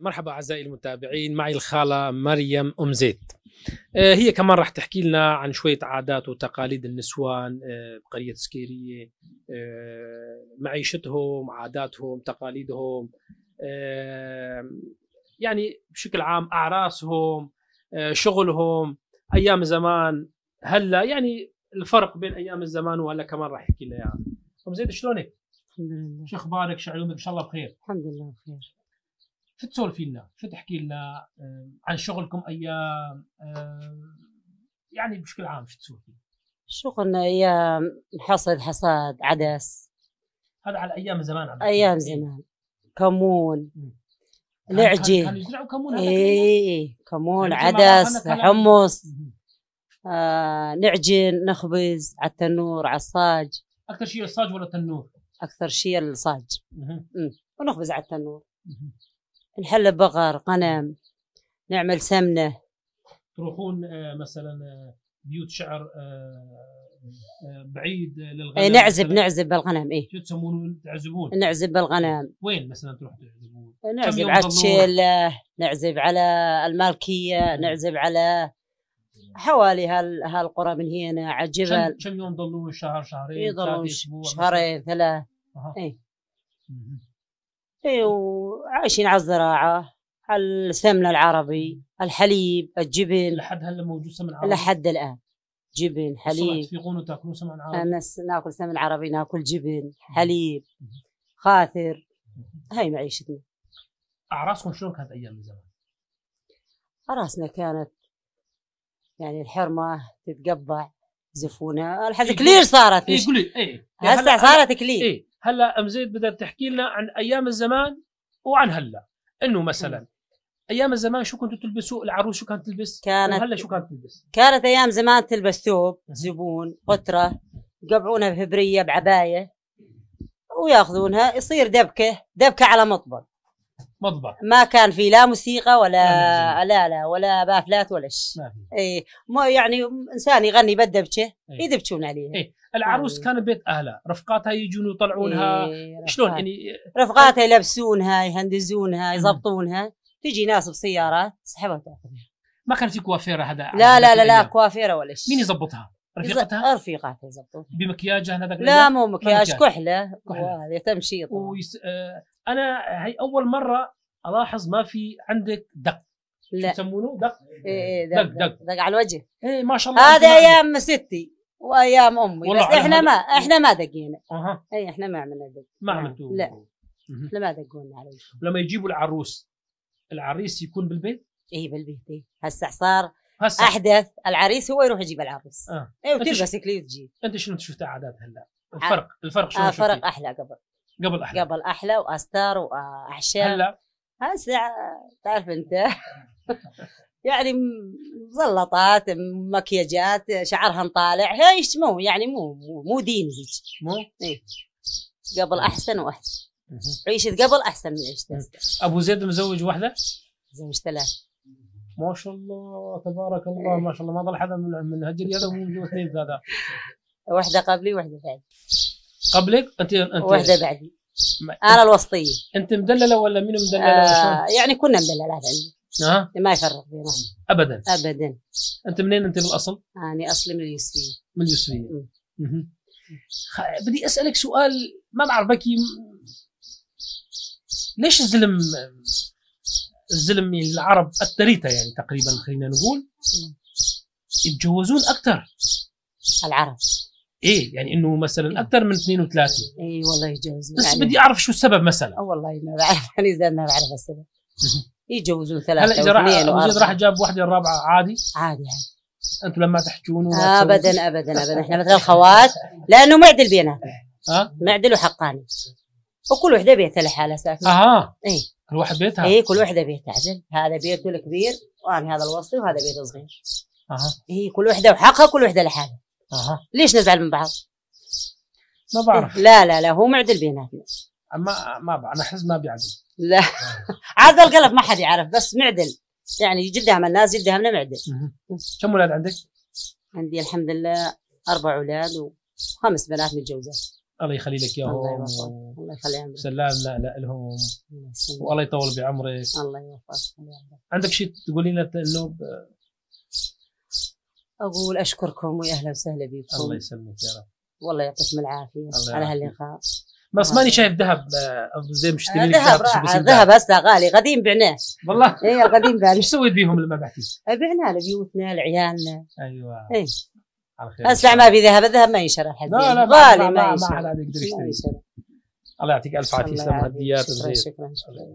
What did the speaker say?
مرحبا اعزائي المتابعين معي الخاله مريم ام زيد آه، هي كمان راح تحكي لنا عن شويه عادات وتقاليد النسوان آه، بقريه سكيريه آه، معيشتهم عاداتهم تقاليدهم يعني بشكل عام اعراسهم شغلهم ايام زمان هلا يعني الفرق بين ايام الزمان وهلا كمان راح يحكي لنا يعني. ام زيد شلونك؟ الحمد لله شو اخبارك؟ شو علومك؟ ان شاء الله بخير الحمد لله بخير شو تسولفي لنا؟ شو تحكي لنا عن شغلكم ايام يعني بشكل عام شو تسولفي؟ شغلنا ايام حصد حصاد عدس هذا على ايام زمان على ايام زمان كمون لعجي كانوا يزرعوا كمون اي إيه، إيه. كمون يعني عدس حمص آه نعجن نخبز على التنور على الصاج اكثر شيء الصاج ولا التنور؟ اكثر شيء الصاج ونخبز على التنور نحل بقر غنم نعمل سمنه تروحون آه، مثلا آه، بيوت شعر آه، بعيد للغنم إيه نعزب مثلاً. نعزب بالغنم اي شو تسمون تعزبون نعزب بالغنم وين مثلا تروح تعزبون نعزب على الشيلة نعزب على المالكيه نعزب على حوالي هال هالقرى من هنا على الجبل كم يوم ضلون شهر شهرين يضلون إيه، شهرين ثلاث اي إيه، وعايشين على الزراعه على السمن العربي الحليب الجبن لحد هلا موجود سمن عربي لحد الان جبن حليب تفيقون وتاكلون سمن عربي أنا ناكل سمن عربي ناكل جبن حليب خاثر هاي معيشتنا اعراسكم شلون كانت ايام زمان؟ اعراسنا كانت يعني الحرمه تتقبع زفونا الحين كلير صارت اي قولي اي هسه صارت كلير إيه؟ هلا ام زيد بدك تحكي لنا عن ايام الزمان وعن هلا انه مثلا ايام الزمان شو كنتوا تلبسوا العروس شو كانت تلبس كانت هلا شو كانت تلبس كانت ايام زمان تلبس ثوب زبون قطره يقبعونها بهبريه بعبايه وياخذونها يصير دبكه دبكه على مطبخ مضبوط ما كان في لا موسيقى ولا لا لا, لا ولا بافلات ولا شيء ما في اي يعني انسان يغني بدبشه إيه. يذبحون عليه اي العروس إيه. كان بيت اهلها رفقاتها يجون يطلعونها إيه شلون يعني رفقاتها يلبسونها يهندزونها يضبطونها تجي ناس بسيارات وتاخذها ما كان في كوافيره هذا لا لا لا, لا كوافيره ولا شيء مين يضبطها؟ رفيقتها؟ رفيقاتها يضبطونها بمكياجها هذاك لا مو مكياج كحله كحله تمشيط ويس... آه انا هي اول مره الاحظ ما في عندك دق لا يسمونه دق إيه, إيه، دق دق دق, دق على الوجه ايه ما شاء الله هذا ايام ستي وايام امي بس احنا ما احنا ما دقينا اها اي احنا ما عملنا دق ما نعم. عملتوه لا احنا ما دقونا على الوجه لما يجيبوا العروس العريس يكون بالبيت؟ اي بالبيت اي هسه صار هسه احدث العريس هو يروح يجيب العروس اه اي وتلبس كلي وتجيب انت شنو شفت عادات هلا؟ الفرق الفرق شنو آه فرق احلى قبل قبل احلى قبل احلى واستار واعشاء هلا هسه تعرف انت يعني مزلطات مكياجات شعرها مطالع هي مو يعني مو مو دين هيك مو؟ ايه قبل احسن واحسن عيشت قبل احسن من عيشت ابو زيد مزوج واحده؟ زوج ثلاث ما شاء الله تبارك الله ما شاء الله ما ضل حدا من من هالجيل هذا اثنين ثلاثه واحده قبلي واحده بعد قبلك انت انت واحده بعدي انا الوسطيه انت مدلله ولا مين مدلله؟ آه يعني كنا مدللات عندي اه ما يفرق بينا ابدا ابدا انت منين انت بالاصل؟ انا اصلي من اليسريه من اليسريه بدي اسالك سؤال ما بعرف بكي ليش الزلم الزلم العرب التريتا يعني تقريبا خلينا نقول يتجوزون اكثر العرب ايه يعني انه مثلا اكثر من اثنين وثلاثه اي والله يجوز بس يعني بدي اعرف شو السبب مثلا أو والله ما بعرف انا اذا ما بعرف السبب يجوزوا ثلاثه هلا اذا راح جاب واحده الرابعه عادي عادي يعني انتم لما تحجون ابدا ابدا ابدا احنا مثل الخوات لانه معدل بيناتنا أه؟ معدل وحقاني وكل وحده بيتها لحالها ساكنه اها اي كل واحد بيتها اي كل وحده بيتها عدل هذا بيته الكبير وانا هذا الوسطي وهذا بيته الصغير اها اي كل وحده وحقها كل وحده لحالها أه. ليش نزعل من بعض؟ ما بعرف لا لا لا هو معدل بيناتنا ما ما بعرف انا احس ما بيعدل لا عاد القلب ما حد يعرف بس معدل يعني جدها من الناس جدها من معدل كم اولاد عندك؟ عندي الحمد لله اربع اولاد وخمس بنات متجوزات الله يخلي لك اياهم الله يخلي عمرك سلام لا لهم والله يطول بعمرك الله يوفقك عندك شيء تقولين لنا انه اقول اشكركم ويا اهلا وسهلا بكم الله يسلمك يا رب والله يعطيكم العافيه على هاللقاء بس ماني شايف ذهب آه، زي ما اشتري آه، ذهب ذهب هسه غالي قديم بعناه والله اي قديم بعناه ايش سويت بيهم لما بعتيه؟ بعناه لبيوتنا لعيالنا ايوه اي هسه ما في ذهب الذهب ما ينشرى الحزين لا لا غالي ما ينشرى ما حد يقدر يشتري الله يعطيك الف عافيه سلام هديات شكرا شكرا